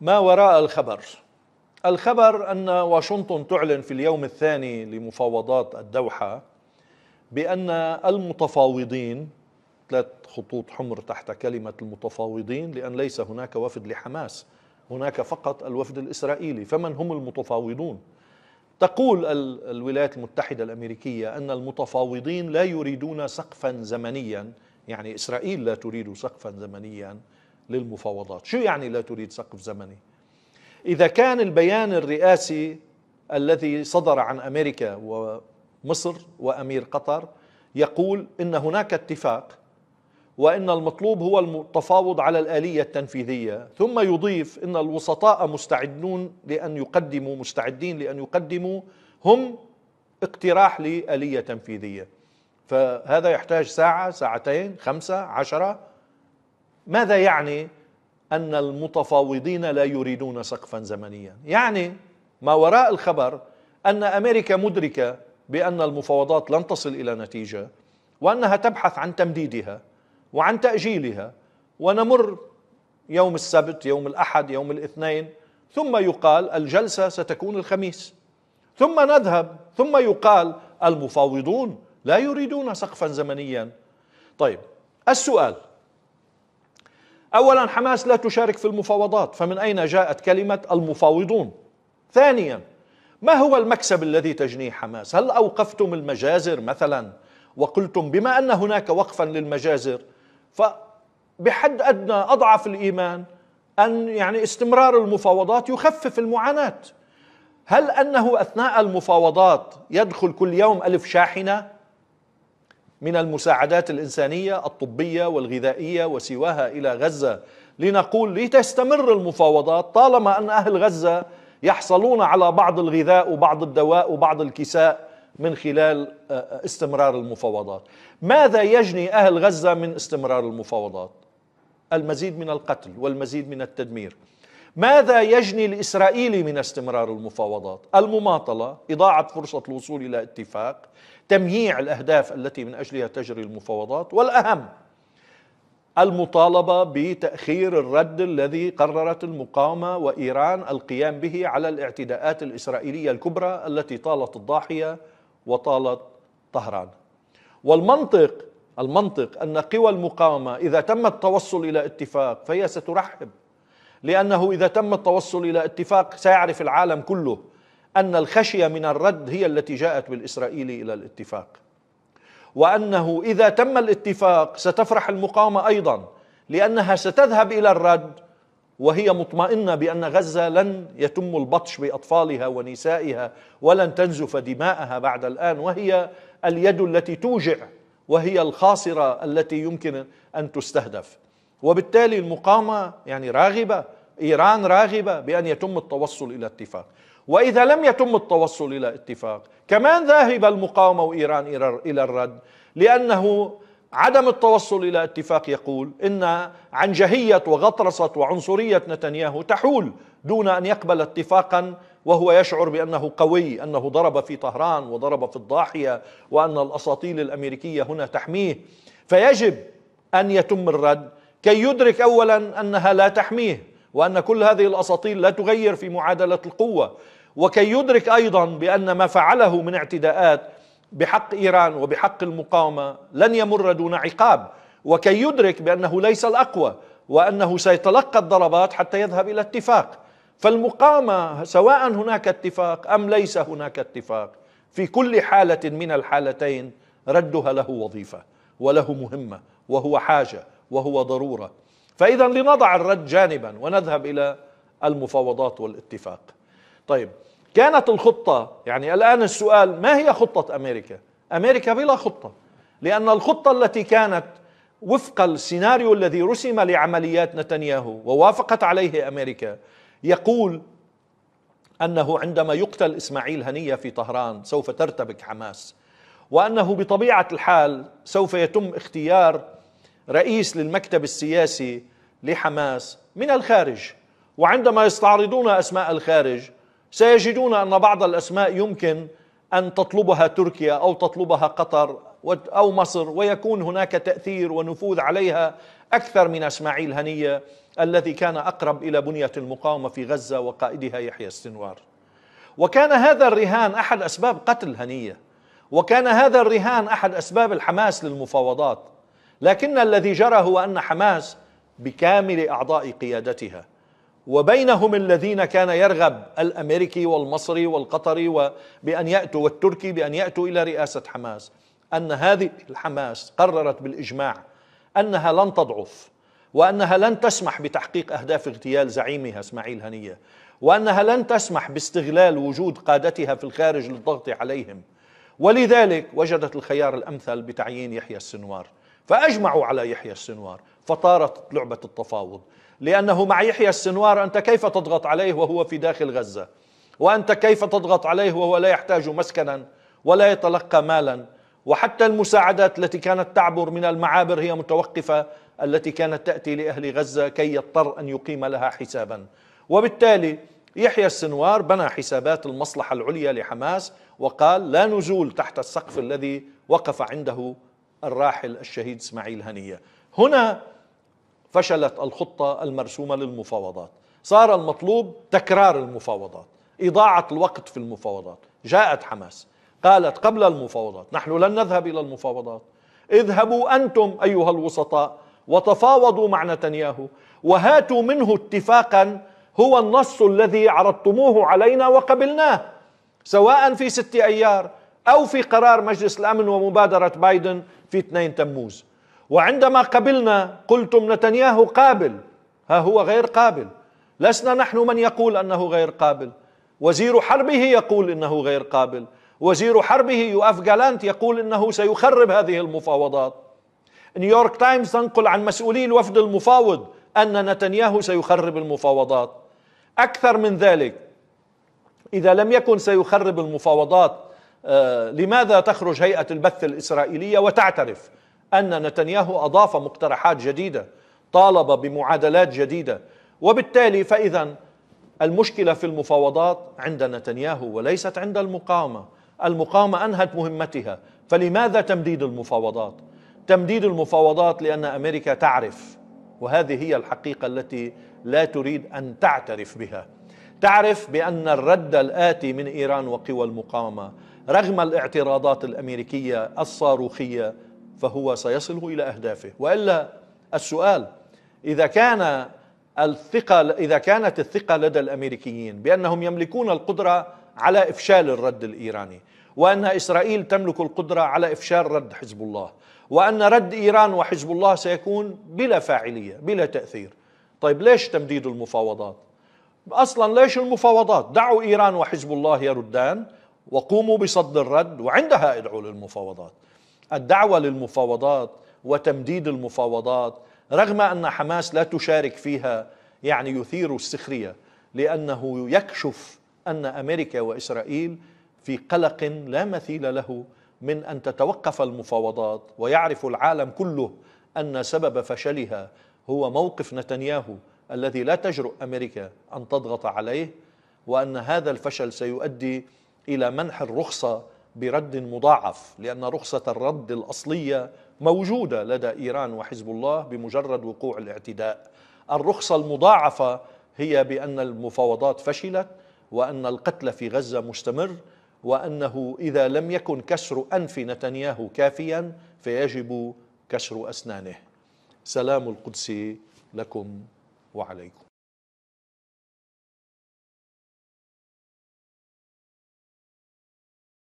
ما وراء الخبر الخبر أن واشنطن تعلن في اليوم الثاني لمفاوضات الدوحة بأن المتفاوضين ثلاث خطوط حمر تحت كلمة المتفاوضين لأن ليس هناك وفد لحماس هناك فقط الوفد الإسرائيلي فمن هم المتفاوضون؟ تقول الولايات المتحدة الأمريكية أن المتفاوضين لا يريدون سقفا زمنيا يعني إسرائيل لا تريد سقفا زمنيا للمفاوضات شو يعني لا تريد سقف زمني إذا كان البيان الرئاسي الذي صدر عن أمريكا ومصر وأمير قطر يقول إن هناك اتفاق وإن المطلوب هو التفاوض على الآلية التنفيذية ثم يضيف إن الوسطاء مستعدون لأن يقدموا مستعدين لأن يقدموا هم اقتراح لآلية تنفيذية فهذا يحتاج ساعة ساعتين خمسة عشرة ماذا يعني أن المتفاوضين لا يريدون سقفا زمنيا يعني ما وراء الخبر أن أمريكا مدركة بأن المفاوضات لن تصل إلى نتيجة وأنها تبحث عن تمديدها وعن تأجيلها ونمر يوم السبت يوم الأحد يوم الاثنين ثم يقال الجلسة ستكون الخميس ثم نذهب ثم يقال المفاوضون لا يريدون سقفا زمنيا طيب السؤال اولا حماس لا تشارك في المفاوضات فمن اين جاءت كلمه المفاوضون ثانيا ما هو المكسب الذي تجنيه حماس هل اوقفتم المجازر مثلا وقلتم بما ان هناك وقفا للمجازر فبحد ادنى اضعف الايمان ان يعني استمرار المفاوضات يخفف المعاناه هل انه اثناء المفاوضات يدخل كل يوم الف شاحنه من المساعدات الإنسانية الطبية والغذائية وسواها إلى غزة لنقول لتستمر المفاوضات طالما أن أهل غزة يحصلون على بعض الغذاء وبعض الدواء وبعض الكساء من خلال آه، آه، استمرار المفاوضات ماذا يجني أهل غزة من استمرار المفاوضات المزيد من القتل والمزيد من التدمير ماذا يجني الإسرائيلي من استمرار المفاوضات المماطلة إضاعة فرصة الوصول إلى اتفاق تمييع الاهداف التي من اجلها تجري المفاوضات والاهم المطالبه بتاخير الرد الذي قررت المقاومه وايران القيام به على الاعتداءات الاسرائيليه الكبرى التي طالت الضاحيه وطالت طهران والمنطق المنطق ان قوى المقاومه اذا تم التوصل الى اتفاق فهي سترحب لانه اذا تم التوصل الى اتفاق سيعرف العالم كله أن الخشية من الرد هي التي جاءت بالإسرائيلي إلى الاتفاق وأنه إذا تم الاتفاق ستفرح المقاومة أيضا لأنها ستذهب إلى الرد وهي مطمئنة بأن غزة لن يتم البطش بأطفالها ونسائها ولن تنزف دماءها بعد الآن وهي اليد التي توجع وهي الخاصرة التي يمكن أن تستهدف وبالتالي المقاومة يعني راغبة إيران راغبة بأن يتم التوصل إلى اتفاق واذا لم يتم التوصل الى اتفاق كمان ذاهب المقاومه وايران الى الرد لانه عدم التوصل الى اتفاق يقول ان عنجهيه وغطرسه وعنصريه نتنياهو تحول دون ان يقبل اتفاقا وهو يشعر بانه قوي انه ضرب في طهران وضرب في الضاحيه وان الاساطيل الامريكيه هنا تحميه فيجب ان يتم الرد كي يدرك اولا انها لا تحميه وأن كل هذه الأساطيل لا تغير في معادلة القوة وكي يدرك أيضا بأن ما فعله من اعتداءات بحق إيران وبحق المقاومة لن يمر دون عقاب وكي يدرك بأنه ليس الأقوى وأنه سيتلقى الضربات حتى يذهب إلى اتفاق فالمقاومة سواء هناك اتفاق أم ليس هناك اتفاق في كل حالة من الحالتين ردها له وظيفة وله مهمة وهو حاجة وهو ضرورة فإذا لنضع الرد جانبا ونذهب إلى المفاوضات والاتفاق طيب كانت الخطة يعني الآن السؤال ما هي خطة أمريكا أمريكا بلا خطة لأن الخطة التي كانت وفق السيناريو الذي رسم لعمليات نتنياهو ووافقت عليه أمريكا يقول أنه عندما يقتل إسماعيل هنية في طهران سوف ترتبك حماس وأنه بطبيعة الحال سوف يتم اختيار رئيس للمكتب السياسي لحماس من الخارج وعندما يستعرضون اسماء الخارج سيجدون ان بعض الاسماء يمكن ان تطلبها تركيا او تطلبها قطر او مصر ويكون هناك تاثير ونفوذ عليها اكثر من اسماعيل هنيه الذي كان اقرب الى بنيه المقاومه في غزه وقائدها يحيى السنوار. وكان هذا الرهان احد اسباب قتل هنيه وكان هذا الرهان احد اسباب الحماس للمفاوضات لكن الذي جرى هو ان حماس بكامل أعضاء قيادتها وبينهم الذين كان يرغب الأمريكي والمصري والقطري بأن يأتوا والتركي بأن يأتوا إلى رئاسة حماس أن هذه الحماس قررت بالإجماع أنها لن تضعف وأنها لن تسمح بتحقيق أهداف اغتيال زعيمها اسماعيل هنية وأنها لن تسمح باستغلال وجود قادتها في الخارج للضغط عليهم ولذلك وجدت الخيار الأمثل بتعيين يحيى السنوار فأجمعوا على يحيى السنوار فطارت لعبة التفاوض لأنه مع يحيى السنوار أنت كيف تضغط عليه وهو في داخل غزة وأنت كيف تضغط عليه وهو لا يحتاج مسكنا ولا يتلقى مالا وحتى المساعدات التي كانت تعبر من المعابر هي متوقفة التي كانت تأتي لأهل غزة كي يضطر أن يقيم لها حسابا وبالتالي يحيى السنوار بنى حسابات المصلحة العليا لحماس وقال لا نزول تحت السقف الذي وقف عنده الراحل الشهيد اسماعيل هنيه هنا فشلت الخطه المرسومه للمفاوضات صار المطلوب تكرار المفاوضات اضاعه الوقت في المفاوضات جاءت حماس قالت قبل المفاوضات نحن لن نذهب الى المفاوضات اذهبوا انتم ايها الوسطاء وتفاوضوا مع نتنياهو وهاتوا منه اتفاقا هو النص الذي عرضتموه علينا وقبلناه سواء في ست ايار أو في قرار مجلس الأمن ومبادرة بايدن في 2 تموز وعندما قبلنا قلتم نتنياهو قابل ها هو غير قابل لسنا نحن من يقول أنه غير قابل وزير حربه يقول إنه غير قابل وزير حربه يؤف جالانت يقول إنه سيخرب هذه المفاوضات نيويورك تايمز تنقل عن مسؤولي الوفد المفاوض أن نتنياهو سيخرب المفاوضات أكثر من ذلك إذا لم يكن سيخرب المفاوضات آه، لماذا تخرج هيئة البث الإسرائيلية وتعترف أن نتنياهو أضاف مقترحات جديدة طالب بمعادلات جديدة وبالتالي فإذا المشكلة في المفاوضات عند نتنياهو وليست عند المقاومة المقاومة أنهت مهمتها فلماذا تمديد المفاوضات؟ تمديد المفاوضات لأن أمريكا تعرف وهذه هي الحقيقة التي لا تريد أن تعترف بها تعرف بأن الرد الآتي من إيران وقوى المقاومة رغم الاعتراضات الامريكيه الصاروخيه فهو سيصل الى اهدافه والا السؤال اذا كان الثقه اذا كانت الثقه لدى الامريكيين بانهم يملكون القدره على افشال الرد الايراني وان اسرائيل تملك القدره على افشال رد حزب الله وان رد ايران وحزب الله سيكون بلا فاعليه بلا تاثير طيب ليش تمديد المفاوضات اصلا ليش المفاوضات دعوا ايران وحزب الله يردان وقوموا بصد الرد وعندها ادعوا للمفاوضات الدعوه للمفاوضات وتمديد المفاوضات رغم ان حماس لا تشارك فيها يعني يثير السخريه لانه يكشف ان امريكا واسرائيل في قلق لا مثيل له من ان تتوقف المفاوضات ويعرف العالم كله ان سبب فشلها هو موقف نتنياهو الذي لا تجرؤ امريكا ان تضغط عليه وان هذا الفشل سيؤدي إلى منح الرخصة برد مضاعف لأن رخصة الرد الأصلية موجودة لدى إيران وحزب الله بمجرد وقوع الاعتداء الرخصة المضاعفة هي بأن المفاوضات فشلت وأن القتل في غزة مستمر وأنه إذا لم يكن كسر أنف نتنياهو كافيا فيجب كسر أسنانه سلام القدس لكم وعليكم